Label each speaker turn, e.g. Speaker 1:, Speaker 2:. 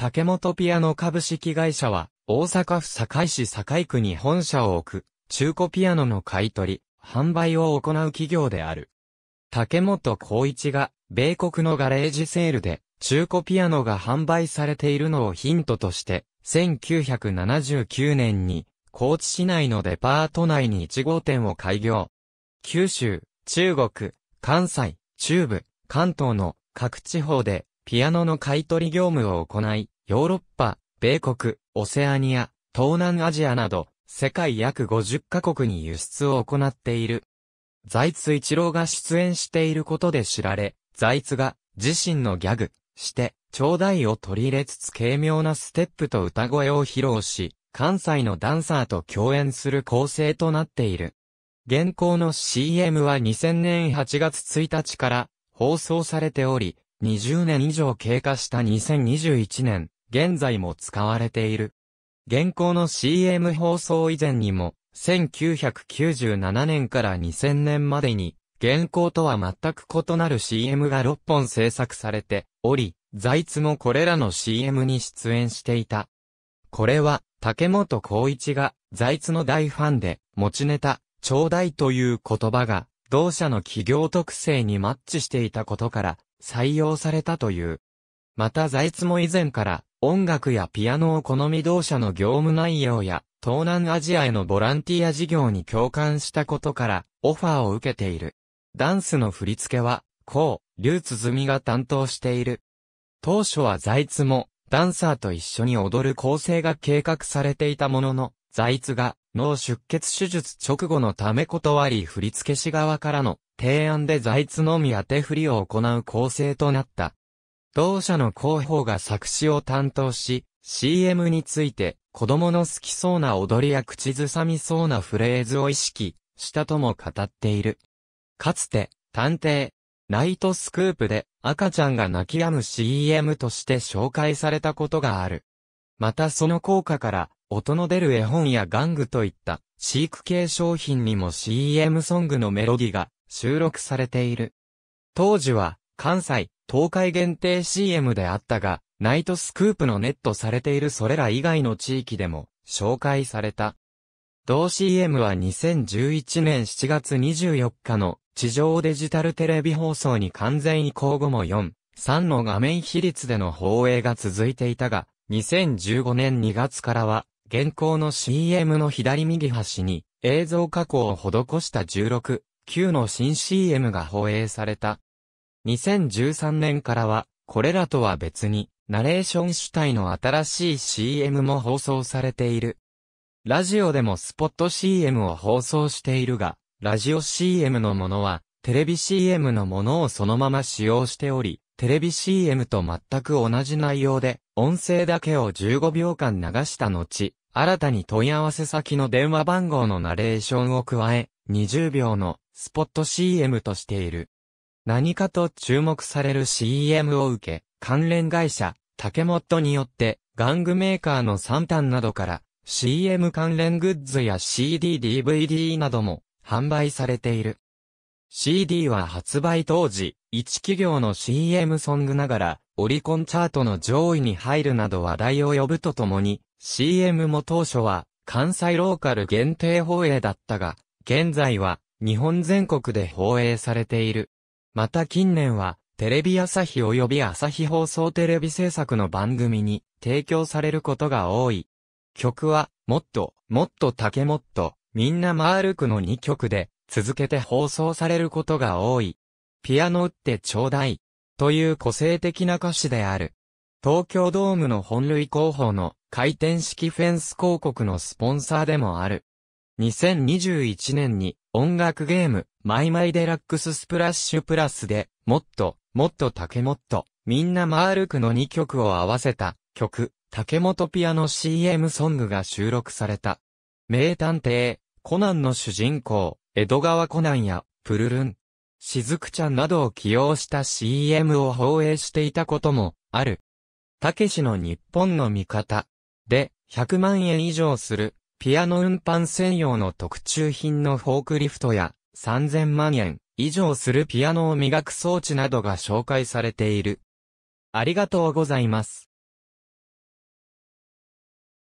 Speaker 1: 竹本ピアノ株式会社は、大阪府堺市堺区に本社を置く、中古ピアノの買取、販売を行う企業である。竹本光一が、米国のガレージセールで、中古ピアノが販売されているのをヒントとして、1979年に、高知市内のデパート内に1号店を開業。九州、中国、関西、中部、関東の各地方でピアノの買取業務を行い、ヨーロッパ、米国、オセアニア、東南アジアなど、世界約50カ国に輸出を行っている。財津一郎が出演していることで知られ、財津が自身のギャグ、して、ちょうだいを取り入れつつ軽妙なステップと歌声を披露し、関西のダンサーと共演する構成となっている。現行の CM は2000年8月1日から放送されており、20年以上経過した2021年、現在も使われている。現行の CM 放送以前にも、1997年から2000年までに、現行とは全く異なる CM が6本制作されており、財津もこれらの CM に出演していた。これは、竹本光一が、財津の大ファンで、持ちネタ、ちょうだいという言葉が、同社の企業特性にマッチしていたことから、採用されたという。また財津も以前から音楽やピアノを好み同社の業務内容や東南アジアへのボランティア事業に共感したことからオファーを受けている。ダンスの振り付けは、こう、ズミが担当している。当初は財津もダンサーと一緒に踊る構成が計画されていたものの、財津が脳出血手術直後のため断り振付師側からの提案で在津のみ当て振りを行う構成となった。同社の広報が作詞を担当し、CM について子供の好きそうな踊りや口ずさみそうなフレーズを意識したとも語っている。かつて、探偵、ナイトスクープで赤ちゃんが泣き止む CM として紹介されたことがある。またその効果から音の出る絵本や玩具といった飼育系商品にも CM ソングのメロディが収録されている。当時は関西、東海限定 CM であったが、ナイトスクープのネットされているそれら以外の地域でも紹介された。同 CM は2011年7月24日の地上デジタルテレビ放送に完全移行後も4、3の画面比率での放映が続いていたが、2015年2月からは現行の CM の左右端に映像加工を施した16、9の新 CM が放映された。2013年からは、これらとは別に、ナレーション主体の新しい CM も放送されている。ラジオでもスポット CM を放送しているが、ラジオ CM のものは、テレビ CM のものをそのまま使用しており、テレビ CM と全く同じ内容で、音声だけを15秒間流した後、新たに問い合わせ先の電話番号のナレーションを加え、20秒のスポット CM としている。何かと注目される CM を受け、関連会社、竹本によって、玩具メーカーのサンタンなどから、CM 関連グッズや CD、DVD なども販売されている。CD は発売当時、一企業の CM ソングながら、オリコンチャートの上位に入るなど話題を呼ぶとともに、CM も当初は、関西ローカル限定放映だったが、現在は、日本全国で放映されている。また近年は、テレビ朝日及び朝日放送テレビ制作の番組に提供されることが多い。曲は、もっと、もっと竹もっと、みんなまるくの2曲で、続けて放送されることが多い。ピアノ打ってちょうだい。という個性的な歌詞である。東京ドームの本類広報の回転式フェンス広告のスポンサーでもある。2021年に音楽ゲームマイマイデラックススプラッシュプラスでもっともっと竹本みんなルくの2曲を合わせた曲竹本ピアノ CM ソングが収録された。名探偵コナンの主人公江戸川コナンや、プルルン、しずくちゃんなどを起用した CM を放映していたことも、ある。たけしの日本の味方。で、100万円以上する、ピアノ運搬専用の特注品のフォークリフトや、3000万円以上するピアノを磨く装置などが紹介されている。ありがとうございます。